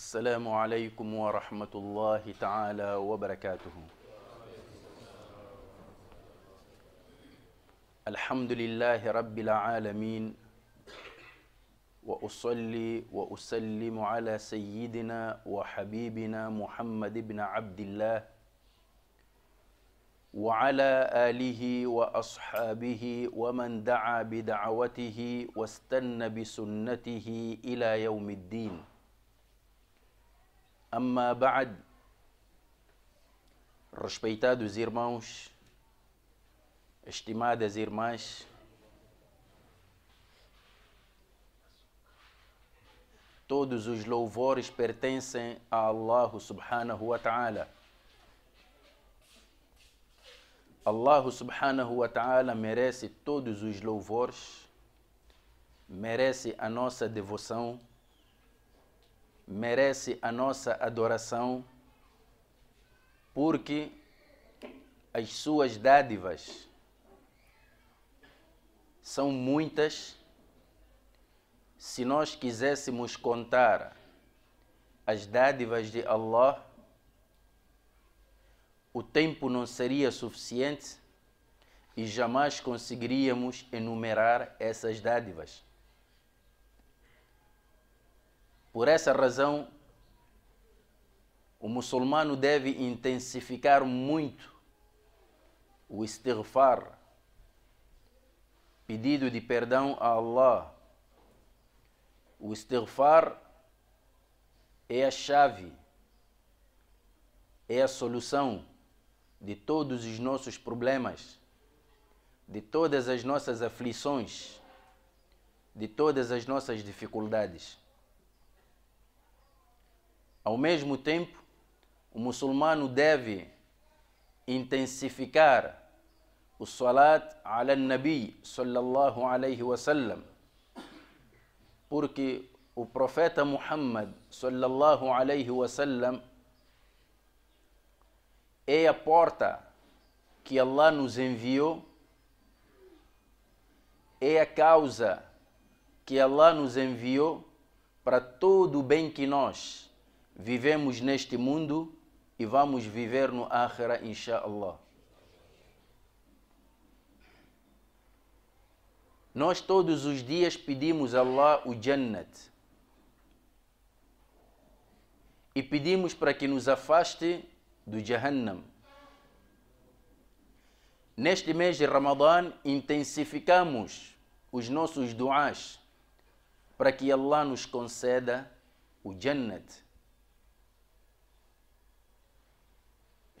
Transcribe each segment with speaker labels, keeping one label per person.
Speaker 1: السلام عليكم ورحمة الله تعالى وبركاته الحمد لله رب العالمين وأصلي وأسلم على سيدنا وحبيبنا محمد بن عبد الله وعلى آله وأصحابه ومن دعا بدعوته واستنى بسنته إلى يوم الدين Amma Ba'ad, respeitados irmãos, estimadas irmãs, todos os louvores pertencem a Allah subhanahu wa ta'ala. Allah subhanahu wa ta'ala merece todos os louvores, merece a nossa devoção merece a nossa adoração porque as suas dádivas são muitas. Se nós quiséssemos contar as dádivas de Allah, o tempo não seria suficiente e jamais conseguiríamos enumerar essas dádivas. Por essa razão, o muçulmano deve intensificar muito o istighfar, pedido de perdão a Allah. O istighfar é a chave, é a solução de todos os nossos problemas, de todas as nossas aflições, de todas as nossas dificuldades. Ao mesmo tempo, o muçulmano deve intensificar o salat ala nabi sallallahu alaihi wasallam, porque o profeta Muhammad sallallahu alaihi wasallam é a porta que Allah nos enviou, é a causa que Allah nos enviou para todo o bem que nós Vivemos neste mundo e vamos viver no Akhira, inshallah. Nós todos os dias pedimos a Allah o Jannat. E pedimos para que nos afaste do Jahannam. Neste mês de Ramadã, intensificamos os nossos duas para que Allah nos conceda o Jannat.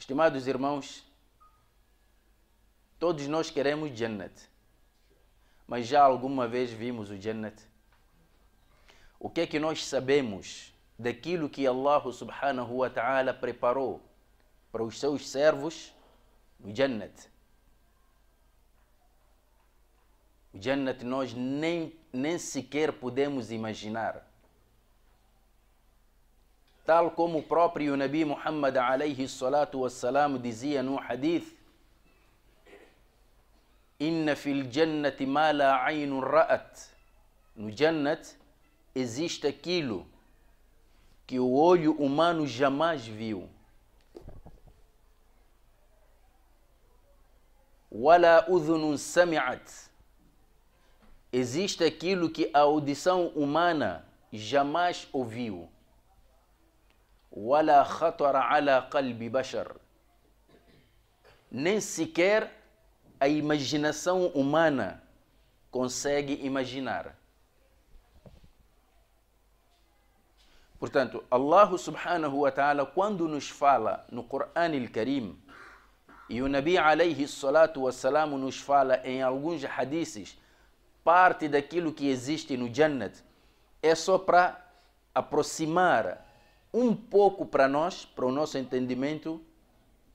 Speaker 1: Estimados irmãos, todos nós queremos Jannat, mas já alguma vez vimos o Jannat? O que é que nós sabemos daquilo que Allah subhanahu wa ta'ala preparou para os seus servos no Jannat? O Jannat nós nem, nem sequer podemos imaginar. tal como o próprio Nabi Muhammad alayhi salatu wassalam dizia no hadith Inna fil jannati ma la aynun ra'at No jannat existe aquilo que o olho humano jamais viu Wala udhunun sami'at Existe aquilo que a audição humana jamais ouviu Wala khatara ala qalbi bashar. Nem sequer a imaginação humana consegue imaginar. Portanto, Allah subhanahu wa ta'ala, quando nos fala no Qur'an al-Karim, e o Nabi alayhi salatu wassalam nos fala em alguns hadices, parte daquilo que existe no Jannat é só para aproximar um pouco para nós, para o nosso entendimento,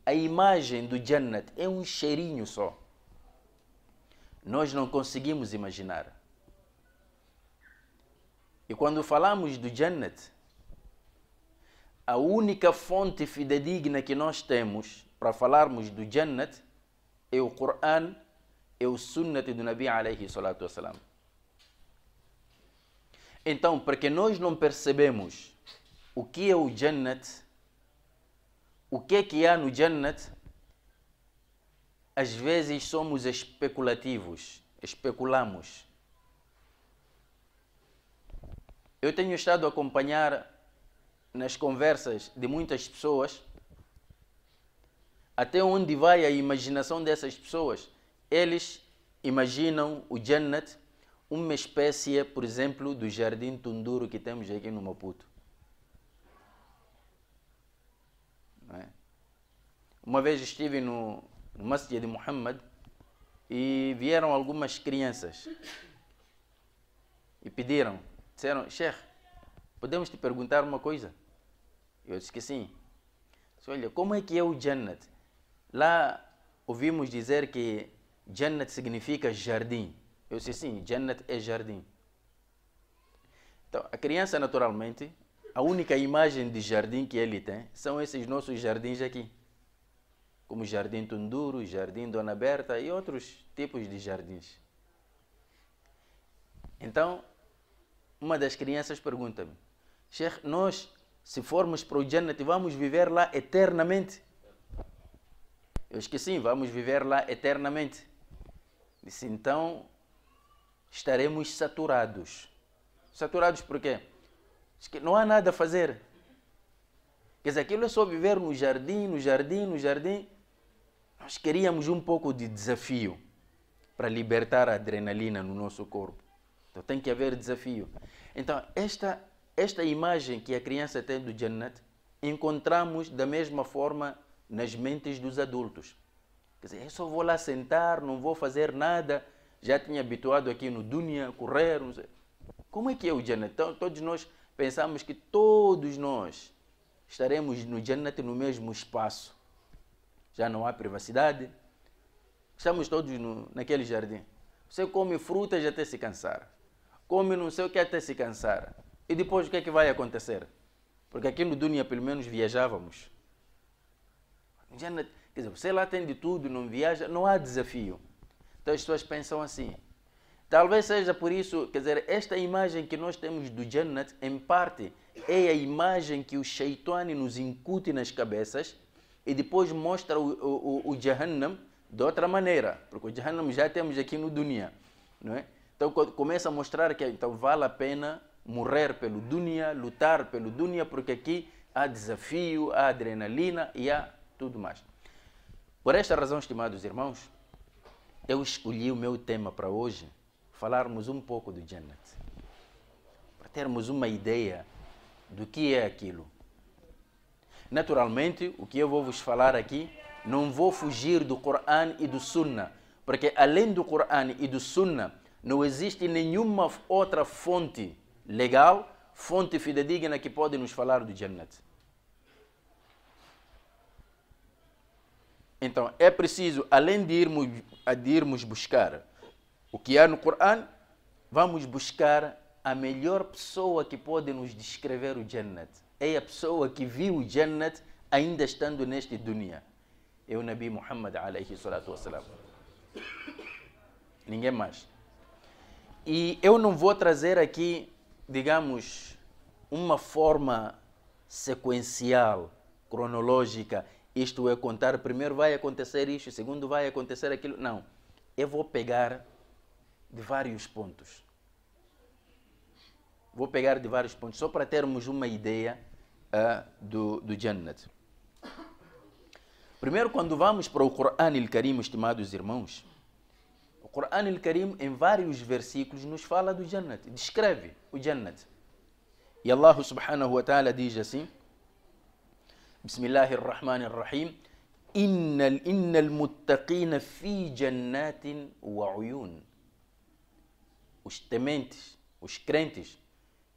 Speaker 1: a imagem do Jannat é um cheirinho só. Nós não conseguimos imaginar. E quando falamos do Jannat, a única fonte fidedigna que nós temos para falarmos do Jannat é o Coran, é o Sunnat do Nabi alaihi salatu Wassalam. Então, para que nós não percebemos o que é o Jannat, o que é que há no Jannat, às vezes somos especulativos, especulamos. Eu tenho estado a acompanhar nas conversas de muitas pessoas até onde vai a imaginação dessas pessoas. Eles imaginam o Jannat uma espécie, por exemplo, do jardim Tunduro que temos aqui no Maputo. Uma vez estive no, no Masjid de Muhammad e vieram algumas crianças e pediram, disseram, Sheikh, podemos te perguntar uma coisa? Eu disse que sim. Disse, Olha, como é que é o Jannat? Lá ouvimos dizer que Jannat significa jardim. Eu disse sim, Jannat é jardim. Então, a criança naturalmente, a única imagem de jardim que ele tem são esses nossos jardins aqui como Jardim Tunduro, Jardim Dona Berta e outros tipos de jardins. Então, uma das crianças pergunta-me, Sheikh, nós, se formos para o Jannat, vamos viver lá eternamente? Eu esqueci, vamos viver lá eternamente. Disse, então, estaremos saturados. Saturados por quê? Diz que não há nada a fazer. Quer dizer, aquilo é só viver no jardim, no jardim, no jardim. Nós queríamos um pouco de desafio para libertar a adrenalina no nosso corpo. Então tem que haver desafio. Então, esta, esta imagem que a criança tem do Jannat, encontramos da mesma forma nas mentes dos adultos. Quer dizer, eu só vou lá sentar, não vou fazer nada, já tinha habituado aqui no Dunia, correr, não sei. Como é que é o Jannat? Então, todos nós pensamos que todos nós estaremos no Jannat no mesmo espaço já não há privacidade. Estamos todos no, naquele jardim. Você come frutas até se cansar. Come não sei o que até se cansar. E depois o que é que vai acontecer? Porque aqui no Dunia pelo menos viajávamos. Já, quer dizer, você lá tem de tudo, não viaja, não há desafio. Então as pessoas pensam assim. Talvez seja por isso, quer dizer, esta imagem que nós temos do Jannat, em parte, é a imagem que o Shaitani nos incute nas cabeças e depois mostra o, o, o Jahannam de outra maneira, porque o Jahannam já temos aqui no Dunya, não é? Então começa a mostrar que então vale a pena morrer pelo Dunya, lutar pelo Dunya, porque aqui há desafio, há adrenalina e há tudo mais. Por esta razão, estimados irmãos, eu escolhi o meu tema para hoje, falarmos um pouco do Jannat, para termos uma ideia do que é aquilo. Naturalmente, o que eu vou vos falar aqui, não vou fugir do Coran e do Sunna, porque além do Coran e do Sunna, não existe nenhuma outra fonte legal, fonte fidedigna que pode nos falar do Jannat. Então, é preciso, além de irmos, de irmos buscar o que há no Coran, vamos buscar a melhor pessoa que pode nos descrever o Jannat é a pessoa que viu o Jannat ainda estando neste dunya. É o Nabi Muhammad alaihi salatu wasalam. Ninguém mais. E eu não vou trazer aqui, digamos, uma forma sequencial, cronológica. Isto é contar, primeiro vai acontecer isto, segundo vai acontecer aquilo. Não. Eu vou pegar de vários pontos Vou pegar de vários pontos só para termos uma ideia uh, do, do Jannat. Primeiro, quando vamos para o Coran al-Karim, estimados irmãos, o Coran al-Karim, em vários versículos, nos fala do Jannat, descreve o Jannat. E Allah subhanahu wa ta'ala diz assim, Bismillahir Rahmanir Rahim, Innal innal muttaqina fi jannatin wa uyun. Os tementes, os crentes,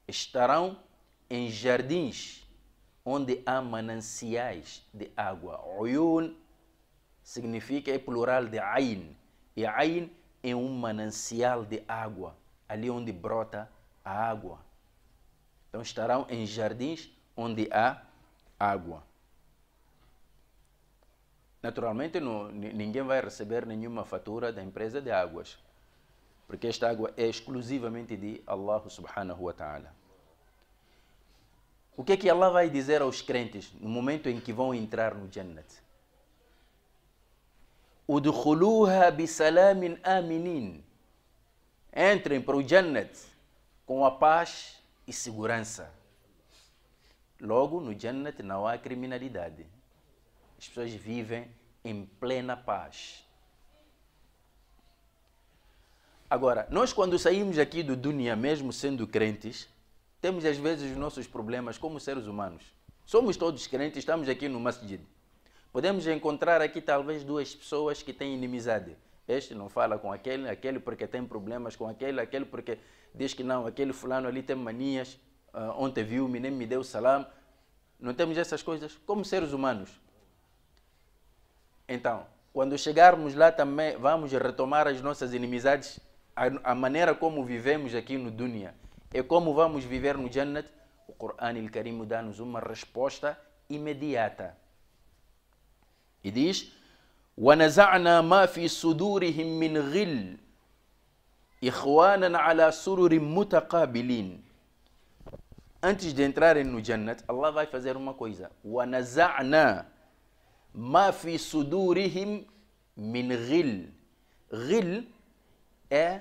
Speaker 1: estarão em jardins onde há mananciais de água. Uyun significa é plural de Ain. E Ain é um manancial de água, ali onde brota a água. Então estarão em jardins onde há água. Naturalmente, não, ninguém vai receber nenhuma fatura da empresa de águas, porque esta água é exclusivamente de Allah subhanahu wa ta'ala. O que é que Allah vai dizer aos crentes no momento em que vão entrar no Jannat? Udkhuluha bisalamin aminin. Entrem para o Jannat com a paz e segurança. Logo, no Jannat não há criminalidade. As pessoas vivem em plena paz. Agora, nós quando saímos aqui do Dunia, mesmo sendo crentes, temos às vezes os nossos problemas como seres humanos. Somos todos crentes, estamos aqui no masjid. Podemos encontrar aqui talvez duas pessoas que têm inimizade. Este não fala com aquele, aquele porque tem problemas com aquele, aquele porque diz que não, aquele fulano ali tem manias, uh, ontem viu-me, nem me deu salam. Não temos essas coisas como seres humanos. Então, quando chegarmos lá também vamos retomar as nossas inimizades, a, a maneira como vivemos aqui no dunya e é como vamos viver no Jannat? O Coran Karim dá-nos uma resposta imediata. E diz: وَنَزَعْنَا مَا فِي صُدُورِهِمْ مِنْ غِلٍّ إِخْوَانًا عَلَى سُرُرٍ مُتَقَابِلِينَ Antes de entrarem no Jannat, Allah vai fazer uma coisa. وَنَزَعْنَا مَا فِي صُدُورِهِمْ مِنْ غِلٍّ غِلٍّ é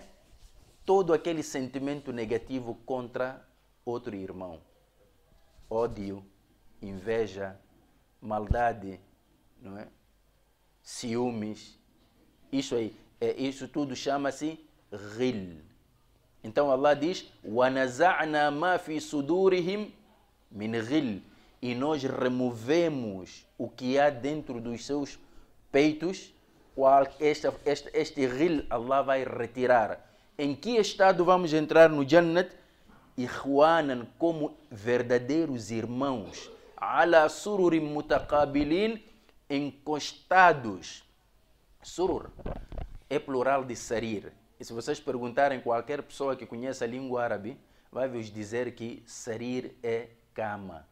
Speaker 1: todo aquele sentimento negativo contra outro irmão. Ódio, inveja, maldade, não é? ciúmes. Isso aí, é, isso tudo chama-se ril. Então Allah diz: "Wanaza'na ma fi sudurihim min ghil", e nós removemos o que há dentro dos seus peitos, qual esta, este, este ghil Allah vai retirar. Em que estado vamos entrar no Jannat? Ikhwanan, como verdadeiros irmãos. Ala sururim mutakabilin, encostados. Surur é plural de sarir. E se vocês perguntarem qualquer pessoa que conheça a língua árabe, vai vos dizer que sarir é cama.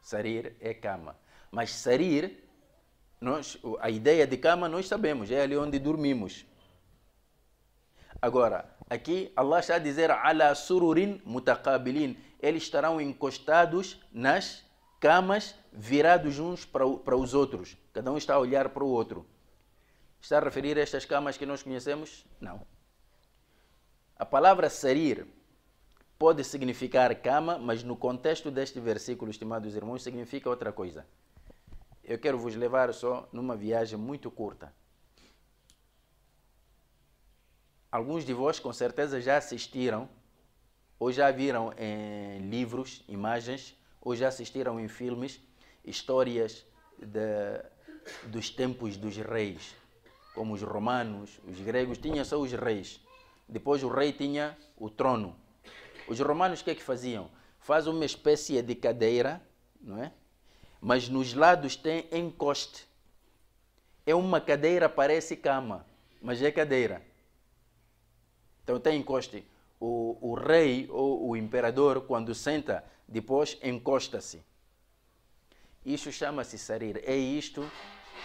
Speaker 1: Sarir é cama. Mas sarir, nós, a ideia de cama nós sabemos, é ali onde dormimos. Agora, aqui Allah está a dizer ala sururin mutaqabilin. Eles estarão encostados nas camas, virados uns para, para os outros. Cada um está a olhar para o outro. Está a referir a estas camas que nós conhecemos? Não. A palavra sarir pode significar cama, mas no contexto deste versículo, estimados irmãos, significa outra coisa. Eu quero vos levar só numa viagem muito curta Alguns de vós com certeza já assistiram, ou já viram em livros, imagens, ou já assistiram em filmes, histórias de, dos tempos dos reis, como os romanos, os gregos, tinham só os reis. Depois o rei tinha o trono. Os romanos o que é que faziam? Faz uma espécie de cadeira, não é? Mas nos lados tem encoste. É uma cadeira, parece cama, mas é cadeira. Então tem encoste. O, o rei ou o imperador, quando senta, depois encosta-se. Isso chama-se sarir. É isto,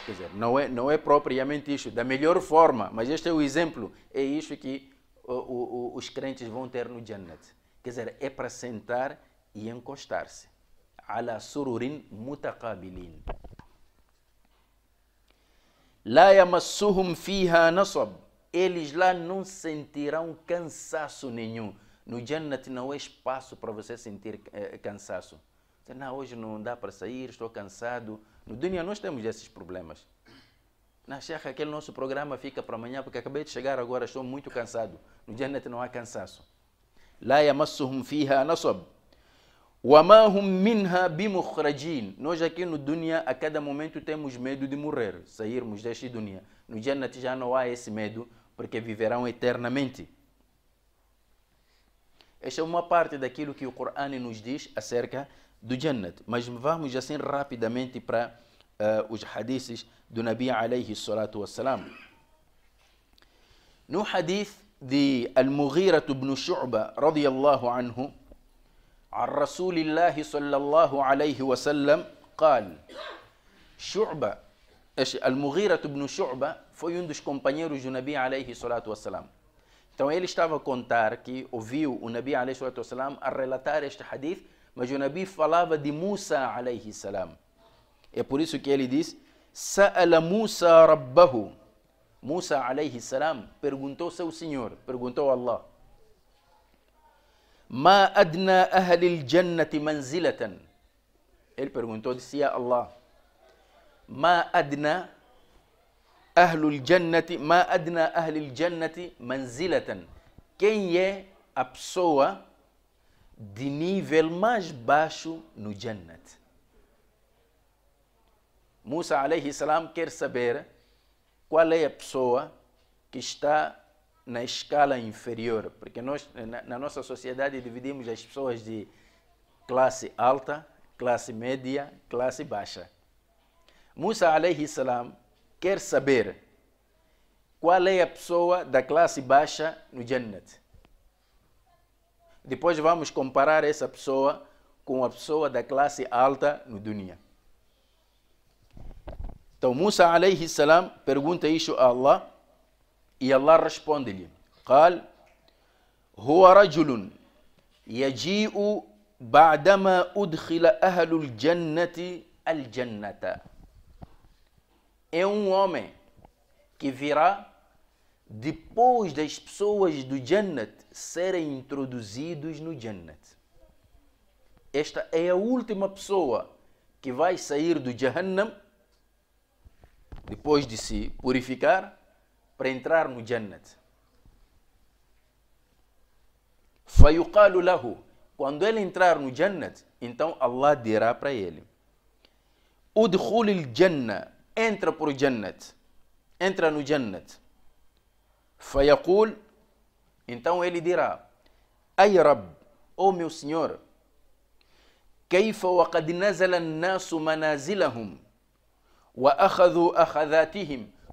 Speaker 1: quer dizer, não é, não é propriamente isto, da melhor forma, mas este é o exemplo. É isto que o, o, os crentes vão ter no Jannat. Quer dizer, é para sentar e encostar-se. Ala sururin mutaqabilin. La yamassuhum fiha nasab eles lá não sentirão cansaço nenhum. No Jannat não é espaço para você sentir é, cansaço. Você, não, hoje não dá para sair, estou cansado. No dia nós temos esses problemas. Na Sheikh, aquele nosso programa fica para amanhã, porque acabei de chegar agora, estou muito cansado. No Jannat não há cansaço. La yamassuhum fiha nasab. Wamahum minha bimukhrajin. Nós aqui no dunya, a cada momento temos medo de morrer, sairmos deste dunya. No Jannat já não há esse medo, porque viverão eternamente. Esta é uma parte daquilo que o Corão nos diz acerca do Jannat. Mas vamos assim rapidamente para uh, os hadiths do Nabi alayhi salatu wassalam. No hadith de Al-Mughira ibn Shu'ba radiyallahu anhu, عن رسول الله صلى الله عليه وسلم قال ايش المغيره بن شعبه foi um dos companheiros do Nabi alaihi salatu wassalam. Então ele estava a contar que ouviu o Nabi alaihi salatu wassalam a relatar este hadith, mas o Nabi falava de Musa alayhi salam. É por isso que ele diz: Sa'ala Musa Rabbahu. Musa alaihi salam perguntou seu Senhor, perguntou Allah. Ma adna ahlil jannati manzilatan. Ele perguntou, disse a Allah. ma adna ahlul jannati, ma adna ahlil jannati manzilatan. Quem é a pessoa de nível mais baixo no Jannat? Musa alaihi salam quer saber qual é a pessoa que está na escala inferior, porque nós na, na nossa sociedade dividimos as pessoas de classe alta, classe média, classe baixa. Musa alaihi salam quer saber qual é a pessoa da classe baixa no Jannat. Depois vamos comparar essa pessoa com a pessoa da classe alta no Dunya. Então Musa alaihi salam pergunta isso a Allah e Allah responde-lhe: قال هو رجل يجيء بعدما أدخل أهل الجنة الجنة é um homem que virá depois das pessoas do Jannat serem introduzidos no Jannat. Esta é a última pessoa que vai sair do Jahannam depois de se purificar para entrar no Jannat. Fayuqalu lahu. Quando ele entrar no Jannat, então Allah dirá para ele: Udkhulil Jannah entra para o Jannat, entra no Jannat. Fayaqul, então ele dirá, ai Rab, ó oh meu Senhor,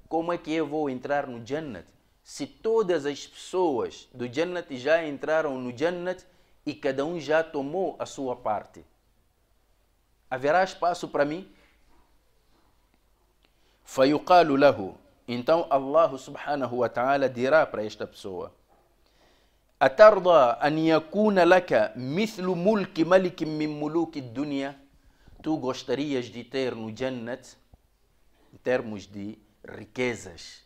Speaker 1: Como é que eu vou entrar no Jannat? Se todas as pessoas do Jannat já entraram no Jannat e cada um já tomou a sua parte. Haverá espaço para mim? Fayuqalu lahu. Então Allah subhanahu wa ta'ala dirá para esta pessoa: Atarda an yakuna laka mithlu mulki malikim min muluki dunya? Tu gostarias de ter no Jannat, em termos de riquezas,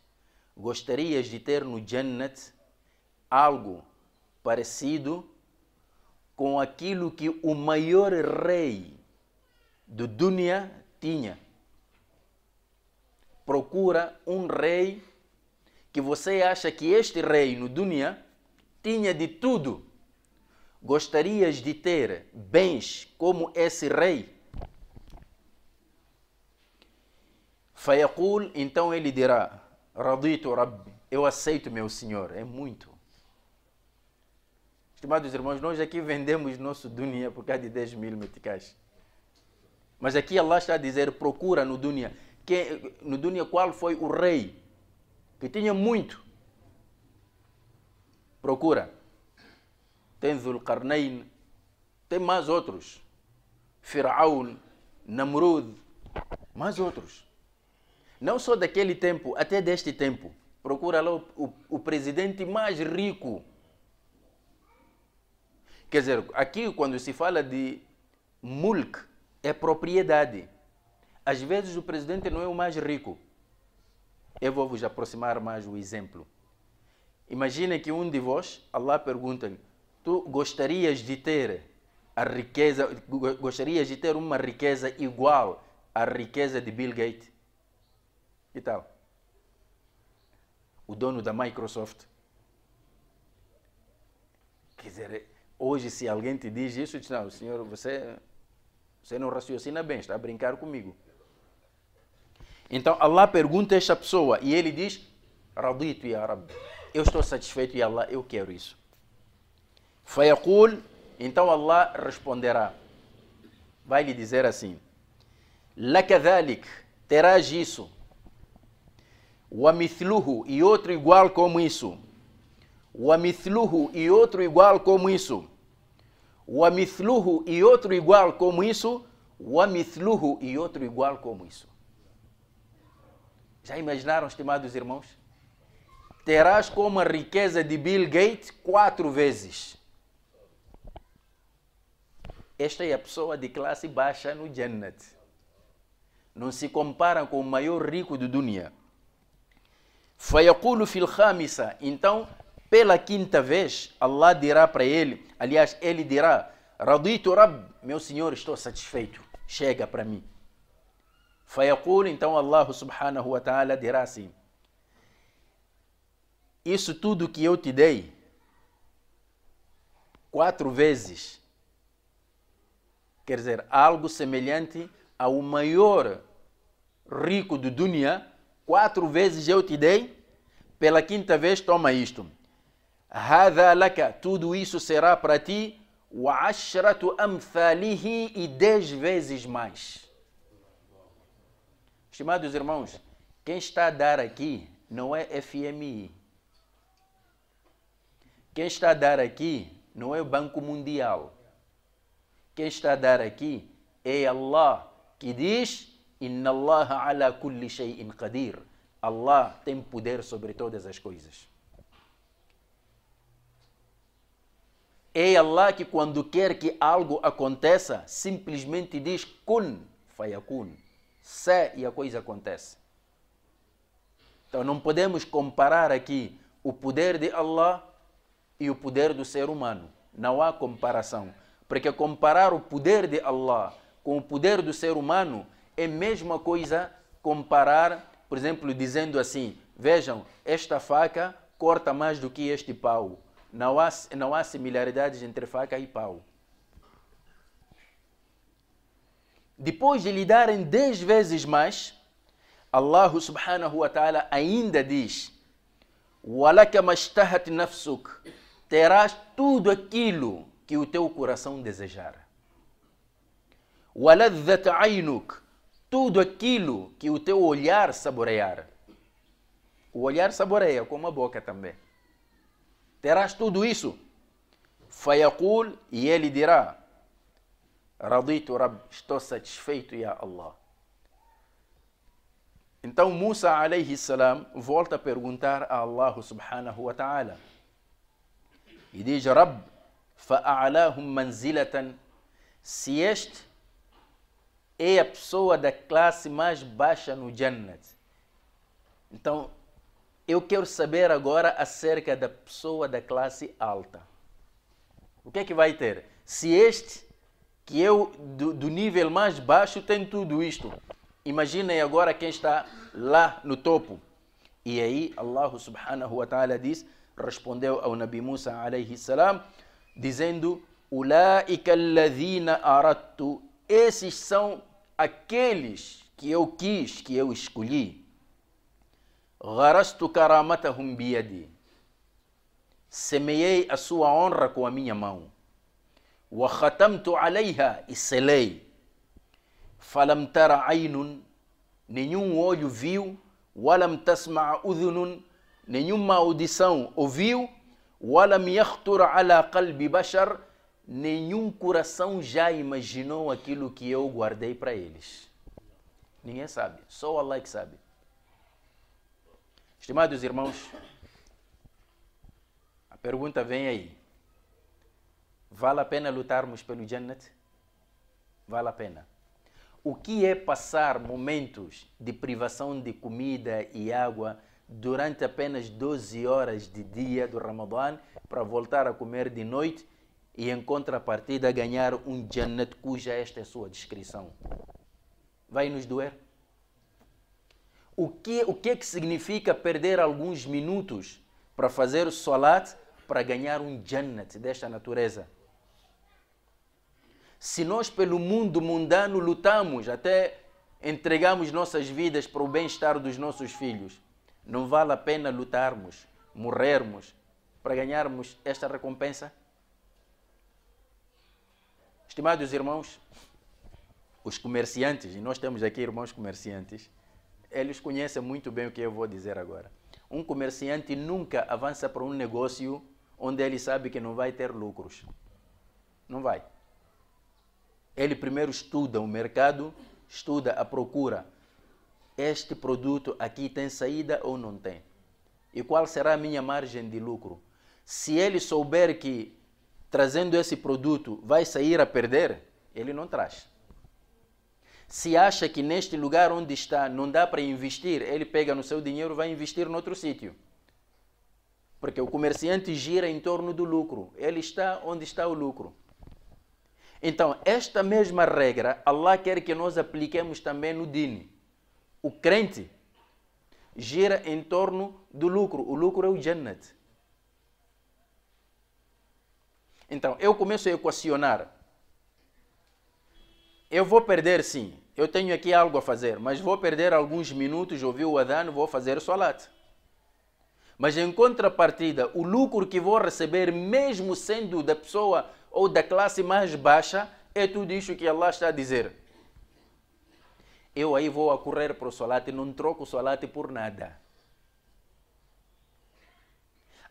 Speaker 1: gostarias de ter no Jannat algo parecido com aquilo que o maior rei do dunya tinha? procura um rei que você acha que este rei no Dunia tinha de tudo. Gostarias de ter bens como esse rei? Fayaqul, então ele dirá: Radito Rabbi, eu aceito meu Senhor, é muito. Estimados irmãos, nós aqui vendemos nosso dunia por causa de 10 mil meticais. Mas aqui Allah está a dizer: procura no dunia que, no Dunia qual foi o rei que tinha muito. Procura. Tem Zulkarnain, tem mais outros. Firaun, Namrud, mais outros. Não só daquele tempo, até deste tempo. Procura lá o, o, o presidente mais rico. Quer dizer, aqui quando se fala de mulk, é propriedade. Às vezes o presidente não é o mais rico. Eu vou vos aproximar mais o exemplo. Imagine que um de vós, Allah pergunta-lhe, tu gostarias de ter a riqueza, gostarias de ter uma riqueza igual à riqueza de Bill Gates? Que tal? O dono da Microsoft. Quer dizer, hoje se alguém te diz isso, diz, não, senhor, você, você não raciocina bem, está a brincar comigo. Então Allah pergunta a esta pessoa e ele diz: Radito ya Rabbi, eu estou satisfeito e Allah, eu quero isso. Fayaqul, então Allah responderá. Vai lhe dizer assim: Lakadhalik, terás isso. Wamithluhu, e outro igual como isso. Wamithluhu, e outro igual como isso. Wamithluhu, e outro igual como isso. Wamithluhu, e outro igual como isso. Já imaginaram, estimados irmãos? Terás como a riqueza de Bill Gates quatro vezes. Esta é a pessoa de classe baixa no Jannat. Não se compara com o maior rico do dunya. Fayaqulu fil khamisa. Então, pela quinta vez, Allah dirá para ele, aliás, ele dirá, Raditu Rab, meu Senhor, estou satisfeito. Chega para mim. Fayaqul, então Allah subhanahu wa ta'ala dirá assim: Isso tudo que eu te dei, quatro vezes, quer dizer, algo semelhante ao maior rico do dunya, quatro vezes eu te dei, pela quinta vez toma isto. Hada laka, tudo isso será para ti, wa ashratu amthalihi e dez vezes mais. Estimados irmãos, quem está a dar aqui não é FMI. Quem está a dar aqui não é o Banco Mundial. Quem está a dar aqui é Allah, que diz: Inna Allah ala kulli shay'in qadir. Allah tem poder sobre todas as coisas. É Allah que, quando quer que algo aconteça, simplesmente diz: Kun fayakun Sé e a coisa acontece. Então não podemos comparar aqui o poder de Allah e o poder do ser humano. Não há comparação. Porque comparar o poder de Allah com o poder do ser humano é a mesma coisa comparar, por exemplo, dizendo assim: vejam, esta faca corta mais do que este pau. Não há, não há similaridades entre faca e pau. depois de lhe darem dez vezes mais, Allah subhanahu wa ta'ala ainda diz: nafsuk, terás tudo aquilo que o teu coração desejar. Waladhat tudo aquilo que o teu olhar saborear. O olhar saboreia como a boca também. Terás tudo isso. Fayaqul, e ele dirá: Radito, Rab, estou satisfeito, Ya Allah. Então Musa alayhi salam volta a perguntar a Allah subhanahu wa ta'ala. E diz, Rab, fa'a'alahum manzilatan. Se este é a pessoa da classe mais baixa no Jannat. Então, eu quero saber agora acerca da pessoa da classe alta. O que é que vai ter? Se este que eu, do, do nível mais baixo, tenho tudo isto. Imaginem agora quem está lá no topo. E aí Allah subhanahu wa ta'ala diz, respondeu ao Nabi Musa alayhi salam, dizendo, Ulaika esses são aqueles que eu quis, que eu escolhi. Gharastu karamatahum biyadi. Semeei a sua honra com a minha mão wakhatamtu عليها e selei falam tara ainun nenhum olho viu ولم تسمع udhunun nenhuma audição ouviu ولم يخطر على قلب بشر nenhum coração já imaginou aquilo que eu guardei para eles ninguém sabe só Allah que sabe estimados irmãos a pergunta vem aí Vale a pena lutarmos pelo Jannat? Vale a pena. O que é passar momentos de privação de comida e água durante apenas 12 horas de dia do Ramadã para voltar a comer de noite e, em contrapartida, ganhar um Jannat cuja esta é a sua descrição? Vai nos doer? O que, o que é que significa perder alguns minutos para fazer o salat para ganhar um Jannat desta natureza? Se nós, pelo mundo mundano, lutamos, até entregamos nossas vidas para o bem-estar dos nossos filhos, não vale a pena lutarmos, morrermos, para ganharmos esta recompensa? Estimados irmãos, os comerciantes, e nós temos aqui irmãos comerciantes, eles conhecem muito bem o que eu vou dizer agora. Um comerciante nunca avança para um negócio onde ele sabe que não vai ter lucros. Não vai. Ele primeiro estuda o mercado, estuda a procura. Este produto aqui tem saída ou não tem? E qual será a minha margem de lucro? Se ele souber que trazendo esse produto vai sair a perder, ele não traz. Se acha que neste lugar onde está não dá para investir, ele pega no seu dinheiro e vai investir em outro sítio. Porque o comerciante gira em torno do lucro. Ele está onde está o lucro. Então, esta mesma regra, Allah quer que nós apliquemos também no DIN. O crente gira em torno do lucro. O lucro é o Jannat. Então, eu começo a equacionar. Eu vou perder, sim. Eu tenho aqui algo a fazer, mas vou perder alguns minutos, ouvir o Adano, vou fazer o Salat. Mas em contrapartida, o lucro que vou receber, mesmo sendo da pessoa ou da classe mais baixa, é tudo isso que Allah está a dizer. Eu aí vou a correr para o solate, não troco o salat por nada.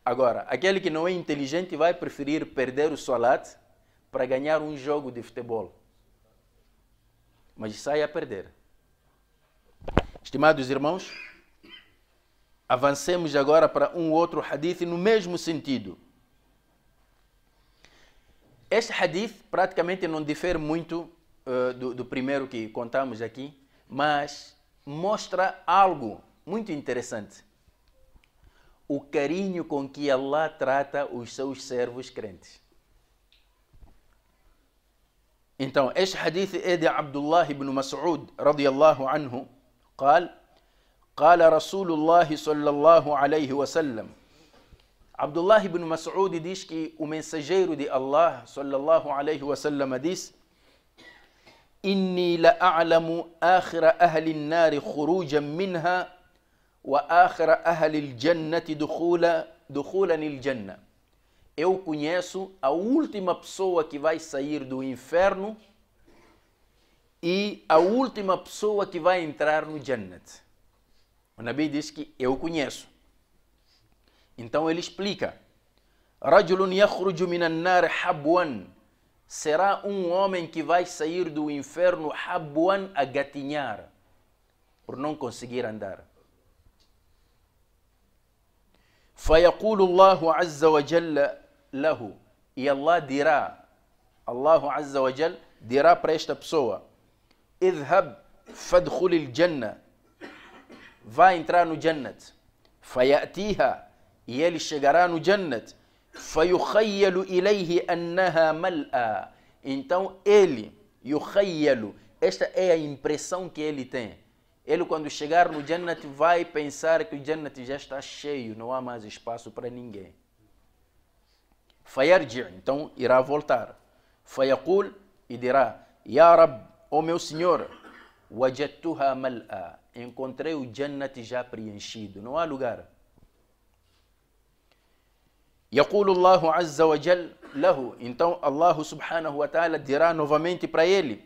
Speaker 1: Agora, aquele que não é inteligente vai preferir perder o solate para ganhar um jogo de futebol. Mas sai a perder. Estimados irmãos, avancemos agora para um outro hadith no mesmo sentido. Este hadith praticamente não difere muito uh, do, do primeiro que contamos aqui, mas mostra algo muito interessante. O carinho com que Allah trata os seus servos crentes. Então, este hadith é de Abdullah ibn Mas'ud, radiyallahu anhu, قال قال رسول الله صلى الله عليه وسلم Abdullah ibn Mas'ud diz que o mensageiro de Allah, sallallahu alaihi wasallam, diz: Inni la'alamu akhira ahli nari khurujan minha wa akhira ahli jannati dukhulan il-jannah. Eu conheço a última pessoa que vai sair do inferno e a última pessoa que vai entrar no Jannat. O Nabi diz que eu conheço. Então ele explica: Rajulun yakhruju minan nar habwan. Será um homem que vai sair do inferno habwan a gatinhar, por não conseguir andar. فيقول الله عز وجل له e Allah dirá Allah Azza wa Jal dirá para esta pessoa اذهب فادخل الجنة vai entrar no Jannat fayatiha e ele chegará no Jannat. فَيُخَيَّلُ إِلَيْهِ أَنَّهَا مَلْأَى Então ele, يُخَيَّلُ Esta é a impressão que ele tem. Ele quando chegar no Jannat vai pensar que o Jannat já está cheio, não há mais espaço para ninguém. فَيَرْجِعُ Então irá voltar. fayakul, E dirá, Ya Rab, o oh meu Senhor, وَجَدْتُهَا مَلْأَى Encontrei o Jannat já preenchido, não há lugar. Yaqulu Allahu عز وجل له Então Allah subhanahu wa ta'ala dirá novamente para ele: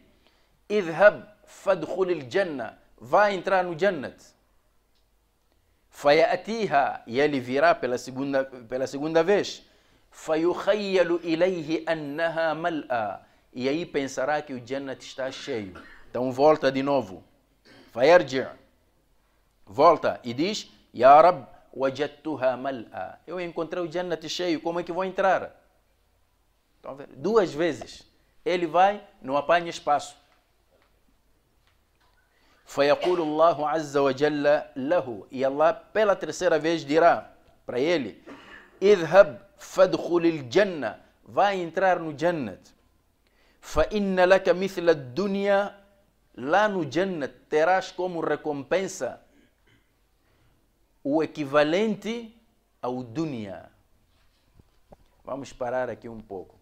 Speaker 1: Idhab fadkhulil jannah. Vai entrar no Jannat. فيأتيها E ele virá pela segunda, pela segunda vez. Fayukhayyalu ilayhi أنها mal'a. E aí pensará que o Jannat está cheio. Então volta de novo. فيرجع. Volta e diz: Ya Rab, wajadtuha mal'a. Eu encontrei o Jannat cheio, como é que vou entrar? Então, duas vezes. Ele vai, não apanha espaço. فيقول الله عز وجل له e Allah pela terceira vez dirá para ele اذهب فادخل الجنة vai entrar no Jannat فإن لك مثل الدنيا lá no Jannat terás como recompensa o equivalente ao dunya. Vamos parar aqui um pouco.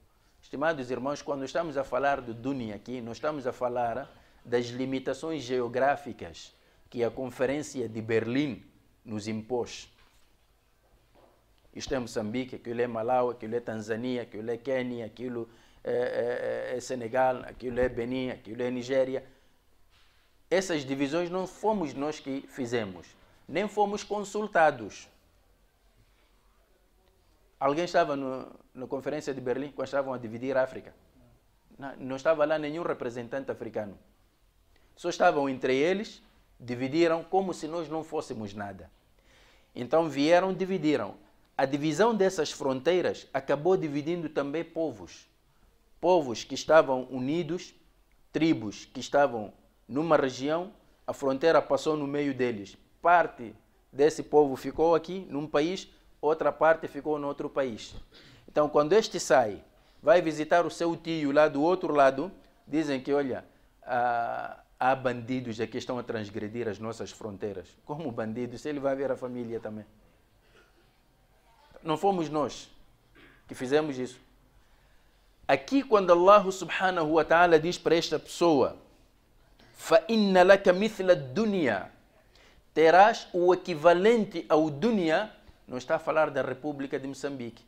Speaker 1: Estimados irmãos, quando estamos a falar do dunya aqui, nós estamos a falar das limitações geográficas que a Conferência de Berlim nos impôs. Isto é Moçambique, aquilo é Malau, aquilo é Tanzânia, aquilo é Quênia, aquilo é, é, é, é Senegal, aquilo é Benin, aquilo é Nigéria. Essas divisões não fomos nós que fizemos nem fomos consultados. Alguém estava no, na conferência de Berlim quando estavam a dividir a África. Não, não estava lá nenhum representante africano. Só estavam entre eles, dividiram como se nós não fôssemos nada. Então vieram, dividiram. A divisão dessas fronteiras acabou dividindo também povos. Povos que estavam unidos, tribos que estavam numa região, a fronteira passou no meio deles parte desse povo ficou aqui num país, outra parte ficou no outro país. Então, quando este sai, vai visitar o seu tio lá do outro lado, dizem que, olha, há bandidos aqui que estão a transgredir as nossas fronteiras. Como bandidos? Ele vai ver a família também. Não fomos nós que fizemos isso. Aqui, quando Allah subhanahu wa ta'ala diz para esta pessoa, فَإِنَّ لَكَ مِثْلَ الدُّنْيَا terás o equivalente ao Dunia, não está a falar da República de Moçambique.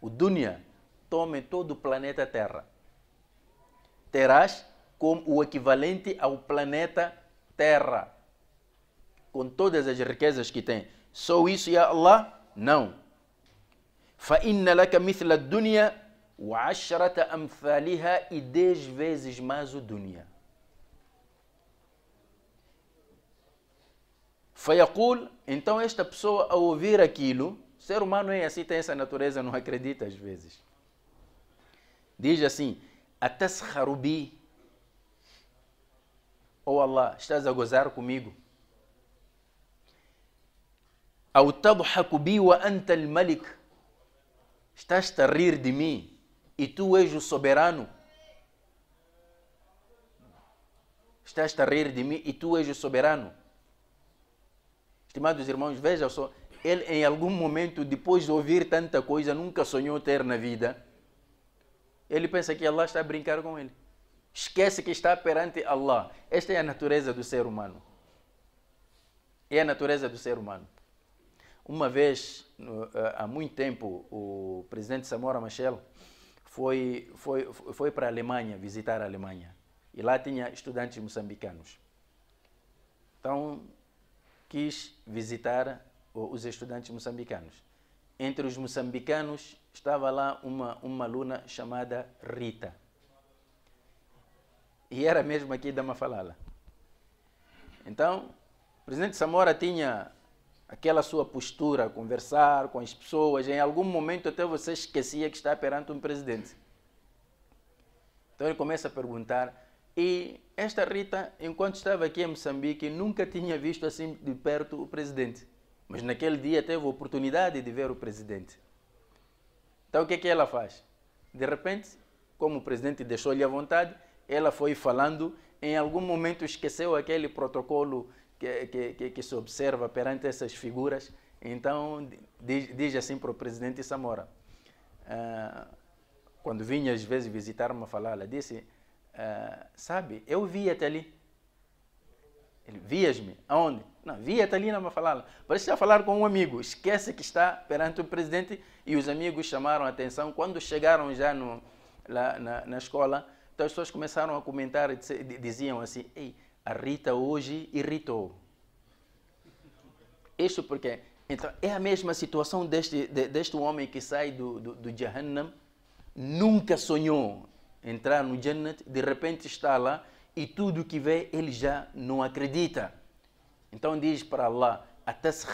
Speaker 1: O Dunia tome todo o planeta Terra. Terás como o equivalente ao planeta Terra, com todas as riquezas que tem. Só isso, ya Allah? Não. فَإِنَّ لَكَ مِثْلَ الدُّنْيَا وَعَشْرَةَ أَمْثَالِهَا E dez vezes mais o dunya. Fayaqul, então esta pessoa ao ouvir aquilo, ser humano é assim, tem essa natureza, não acredita às vezes. Diz assim, Ataskharu Oh Allah, estás a gozar comigo? Ou tadhaku wa anta al-malik. Estás a rir de mim e tu és o soberano. Estás a rir de mim e tu és o soberano. Estimados irmãos, vejam só, ele em algum momento, depois de ouvir tanta coisa, nunca sonhou ter na vida. Ele pensa que Allah está a brincar com ele. Esquece que está perante Allah. Esta é a natureza do ser humano. É a natureza do ser humano. Uma vez, eh, há muito tempo, o presidente Samora Machel foi, foi, foi para a Alemanha, visitar a Alemanha. E lá tinha estudantes moçambicanos. Então, quis visitar os estudantes moçambicanos. Entre os moçambicanos estava lá uma, uma aluna chamada Rita. E era mesmo aqui da Mafalala. Então, o presidente Samora tinha aquela sua postura, conversar com as pessoas, em algum momento até você esquecia que está perante um presidente. Então ele começa a perguntar e esta Rita, enquanto estava aqui em Moçambique, nunca tinha visto assim de perto o presidente. Mas naquele dia teve a oportunidade de ver o presidente. Então o que é que ela faz? De repente, como o presidente deixou-lhe à vontade, ela foi falando, em algum momento esqueceu aquele protocolo que, que, que, que se observa perante essas figuras. Então diz, diz assim para o presidente Samora, ah, quando vinha às vezes visitar-me a falar, ela disse ah, sabe, eu via até ali. Ele, vias-me? Aonde? Não, via até ali, não vai falar. Parece que está a falar com um amigo. Esquece que está perante o presidente e os amigos chamaram a atenção. Quando chegaram já no, lá, na, na escola, então as pessoas começaram a comentar e diziam assim, ei, a Rita hoje irritou. Isso porque então, é a mesma situação deste, deste homem que sai do, do, do Jahannam, nunca sonhou entrar no Jannat, de repente está lá e tudo que vê ele já não acredita. Então diz para Allah, até se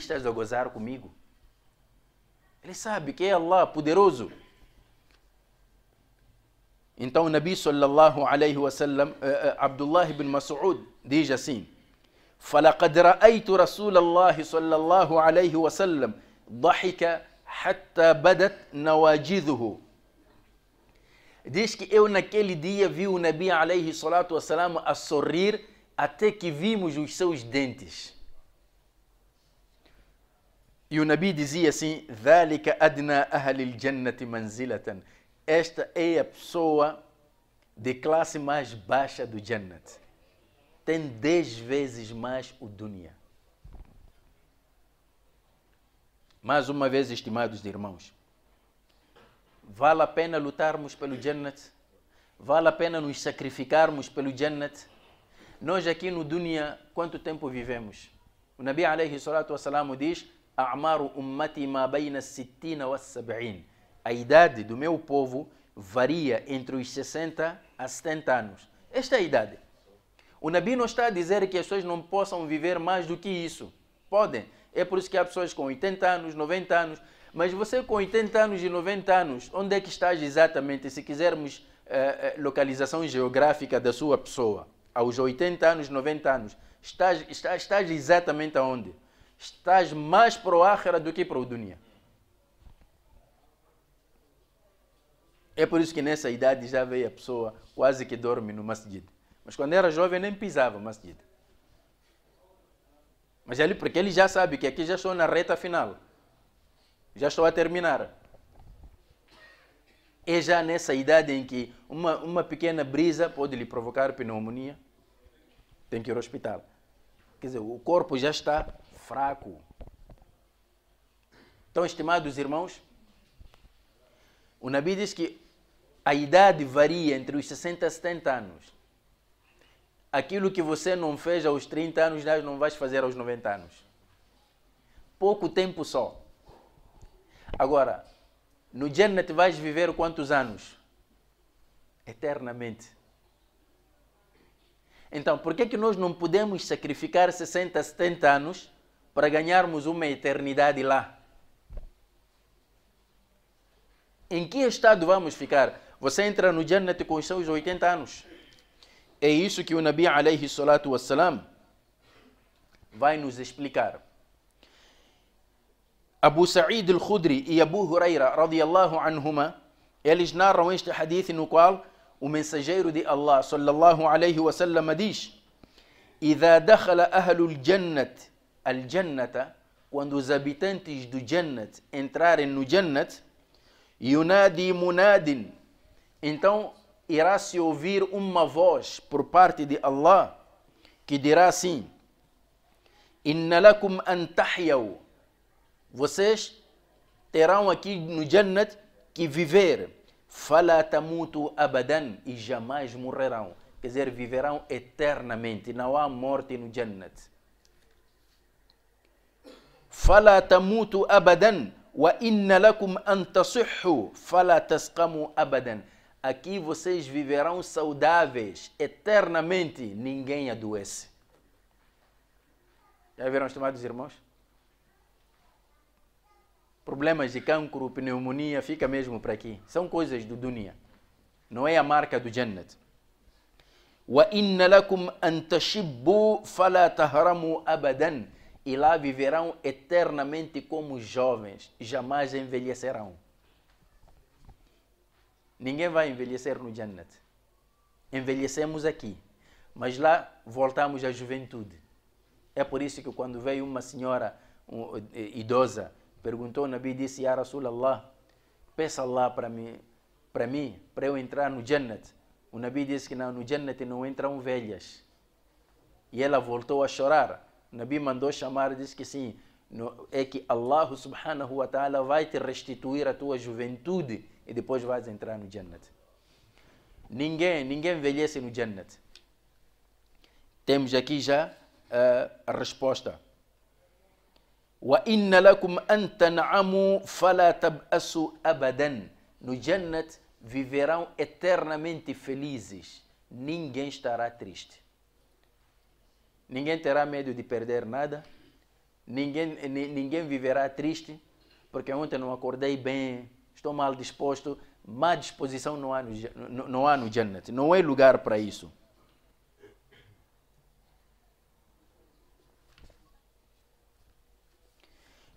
Speaker 1: estás a gozar comigo? Ele sabe que é Allah poderoso. Então o Nabi sallallahu alaihi wasallam, uh, eh, eh, Abdullah ibn Mas'ud, diz assim, فَلَقَدْ رَأَيْتُ رَسُولَ اللَّهِ صَلَّى اللَّهُ عَلَيْهِ وَسَلَّمَ ضَحِكَ حَتَّى بَدَتْ نواجذه Diz que eu naquele dia vi o Nabi alaihi salatu wassalam a sorrir até que vimos os seus dentes. E o Nabi dizia assim: "Dhalika adna ahlil jannati manzilatan". Esta é a pessoa de classe mais baixa do Jannat. Tem dez vezes mais o dunya. Mais uma vez, estimados irmãos, Vale a pena lutarmos pelo Jannat? Vale a pena nos sacrificarmos pelo Jannat? Nós aqui no Dunya, quanto tempo vivemos? O Nabi alayhi salatu wasalam diz: A'maru ummati ma baina sittina wa sab'in. A idade do meu povo varia entre os 60 a 70 anos. Esta é a idade. O Nabi não está a dizer que as pessoas não possam viver mais do que isso. Podem. É por isso que há pessoas com 80 anos, 90 anos, mas você com 80 anos e 90 anos, onde é que estás exatamente, se quisermos eh, eh, localização geográfica da sua pessoa? Aos 80 anos, 90 anos, estás, estás, estás exatamente aonde? Estás mais para o Ákhira do que para o Dunia. É por isso que nessa idade já veio a pessoa quase que dorme no masjid. Mas quando era jovem nem pisava masjid. Mas ele, porque ele já sabe que aqui já estou na reta final já estou a terminar. É já nessa idade em que uma, uma pequena brisa pode lhe provocar pneumonia, tem que ir ao hospital. Quer dizer, o corpo já está fraco. Então, estimados irmãos, o Nabi diz que a idade varia entre os 60 e 70 anos. Aquilo que você não fez aos 30 anos, não vais fazer aos 90 anos. Pouco tempo só. Agora, no Jannat vais viver quantos anos? Eternamente. Então, por que, é que nós não podemos sacrificar 60, 70 anos para ganharmos uma eternidade lá? Em que estado vamos ficar? Você entra no Jannat com os seus 80 anos. É isso que o Nabi, alaihi salatu wassalam, vai nos explicar. أبو سعيد الخدري إي أبو هريرة رضي الله عنهما يلج نار روينش حديث قال ومن سجير دي الله صلى الله عليه وسلم ديش إذا دخل أهل الجنة الجنة وندو زبيتان تجد جنة انترار النو جنة ينادي مناد انتو إراسي وفير أم فوش بر بارتي دي الله كي دراسين إن لكم أن تحيوا vocês terão aqui no Jannat que viver. Fala tamutu abadan e jamais morrerão. Quer dizer, viverão eternamente. Não há morte no Jannat. Fala tamutu abadan wa inna lakum antasihhu fala tasqamu abadan. Aqui vocês viverão saudáveis eternamente. Ninguém adoece. Já viram, estimados irmãos? problemas de cancro, pneumonia, fica mesmo para aqui. São coisas do dunya. Não é a marca do Jannat. وَإِنَّ لَكُمْ أَن تَشِبُّوا فَلَا تَهْرَمُوا أَبَدًا E lá viverão eternamente como jovens, jamais envelhecerão. Ninguém vai envelhecer no Jannat. Envelhecemos aqui, mas lá voltamos à juventude. É por isso que quando veio uma senhora eh, idosa Perguntou o Nabi e disse, Ya Rasulallah, peça Allah para mim, para mim, para eu entrar no Jannat. O Nabi disse que não, no Jannat não entram velhas. E ela voltou a chorar. O Nabi mandou chamar e disse que sim, é que Allah subhanahu wa ta'ala vai te restituir a tua juventude e depois vais entrar no Jannat. Ninguém, ninguém envelhece no Jannat. Temos aqui já uh, a resposta wa inna lakum an tan'amu fala tab'asu abadan. No Jannat viverão eternamente felizes, ninguém estará triste. Ninguém terá medo de perder nada, ninguém, ninguém viverá triste, porque ontem não acordei bem, estou mal disposto. Má disposição não há no, não há no Jannat, não é lugar para isso.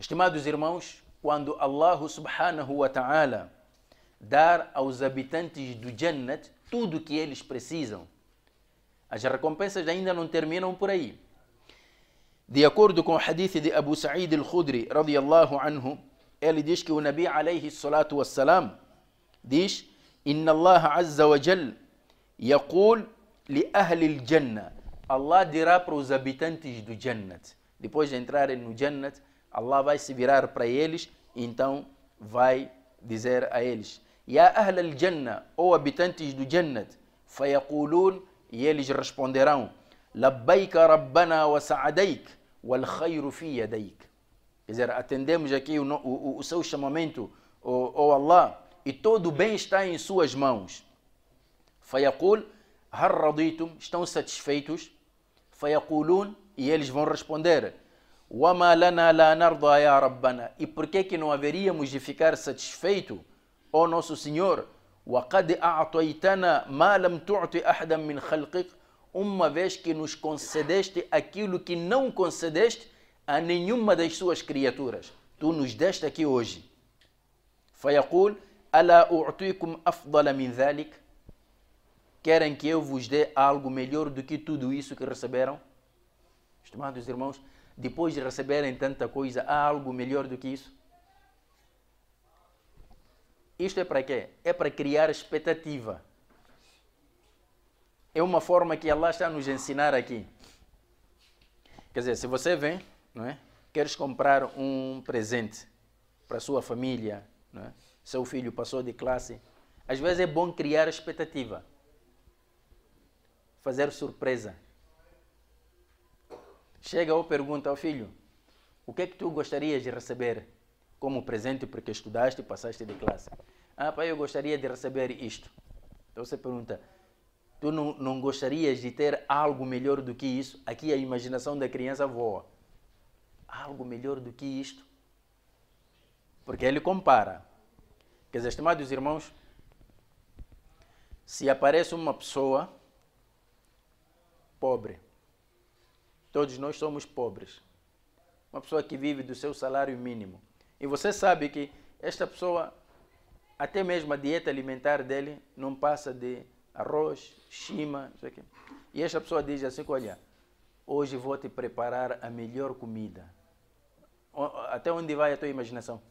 Speaker 1: Estimados irmãos, quando Allah subhanahu wa ta'ala dar aos habitantes do Jannat tudo o que eles precisam, as recompensas ainda não terminam por aí. De acordo com o hadith de Abu Sa'id al-Khudri, radiyallahu anhu, ele diz que o Nabi alayhi salatu wassalam diz: Inna Allah azza wa jal yaqul li ahli al-jannah. Allah dirá para os habitantes do Jannat, depois de entrarem no Jannat, Allah vai se virar para eles, então vai dizer a eles: Ya ahl al-jannah, ou habitantes do Jannat, fayaqulun, e eles responderão: Labbaika rabbana wa sa'adaik, wal khayru fi Quer dizer, atendemos aqui o, o, o seu chamamento, ó oh, Allah, e todo o bem está em suas mãos. Fayaqul, har raditum, estão satisfeitos? Fayaqulun, e eles vão responder: وَمَا لَنَا لَا نَرْضَى يَا رَبَّنَا E por que que não haveríamos de ficar satisfeito, ó nosso Senhor? وَقَدْ أَعْطَيْتَنَا مَا لَمْ تُعْطِ أَحْدًا مِنْ خَلْقِكَ Uma vez que nos concedeste aquilo que não concedeste a nenhuma das suas criaturas. Tu nos deste aqui hoje. فَيَقُولُ أَلَا أُعْطِيكُمْ أَفْضَلَ مِنْ ذَلِكَ Querem que eu vos dê algo melhor do que tudo isso que receberam? Estimados irmãos, depois de receberem tanta coisa, há algo melhor do que isso? Isto é para quê? É para criar expectativa. É uma forma que Allah está a nos ensinar aqui. Quer dizer, se você vem, não é? queres comprar um presente para a sua família, não é? seu filho passou de classe, às vezes é bom criar expectativa, fazer surpresa. Chega ou pergunta ao filho: O que é que tu gostarias de receber como presente porque estudaste e passaste de classe? Ah, pai, eu gostaria de receber isto. Então você pergunta: Tu não, não gostarias de ter algo melhor do que isso? Aqui a imaginação da criança voa. Algo melhor do que isto? Porque ele compara. Quer dizer, estimados irmãos, se aparece uma pessoa pobre, Todos nós somos pobres. Uma pessoa que vive do seu salário mínimo. E você sabe que esta pessoa, até mesmo a dieta alimentar dele, não passa de arroz, chima, não sei o quê. E esta pessoa diz assim: Olha, hoje vou te preparar a melhor comida. Até onde vai a tua imaginação?